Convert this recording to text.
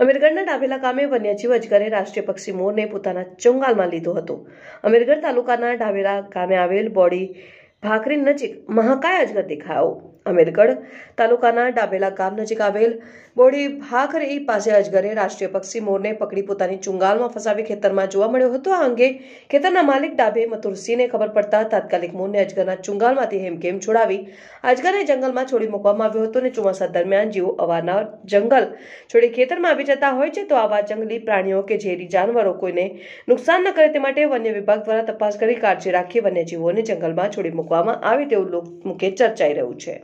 અમીરગઢના ડાભેલા ગામે વન્યજીવ અજગરે રાષ્ટ્રીય પક્ષી મોરને પોતાના ચુંગાલમાં લીધો હતો અમીરગઢ તાલુકાના ડાભેલા ગામે આવેલ બોડી ભાખરી નજીક મહાકાય જ દેખાયો અમેરગઢ તાલુકાના ડાબેલા ગામ નજીક આવેલ બોડી ભાખરી પાસે અજગરે રાષ્ટ્રીય પક્ષી મોરને પકડી પોતાની ચુંગાલમાં ફસાવી ખેતરમાં જોવા મળ્યો હતો આ અંગે ખેતરના માલિક ડાબે મથુરસિંહને ખબર પડતા તાત્કાલિક મોરને અજગરના ચુંગાલમાંથી હેમકેમ છોડાવી અજગરને જંગલમાં છોડી મૂકવામાં આવ્યો હતો અને ચોમાસા દરમિયાન જીવો અવારનવાર જંગલ છોડી ખેતરમાં આવી જતા હોય છે તો આવા જંગલી પ્રાણીઓ કે ઝેરી જાનવરો કોઈને નુકસાન ન કરે તે માટે વન્ય વિભાગ દ્વારા તપાસ કરી કાળજી રાખી વન્યજીવોને જંગલમાં છોડી મૂકવા મૂકવામાં આવે તેવું લોકમુખે ચર્ચાઈ રહ્યું છે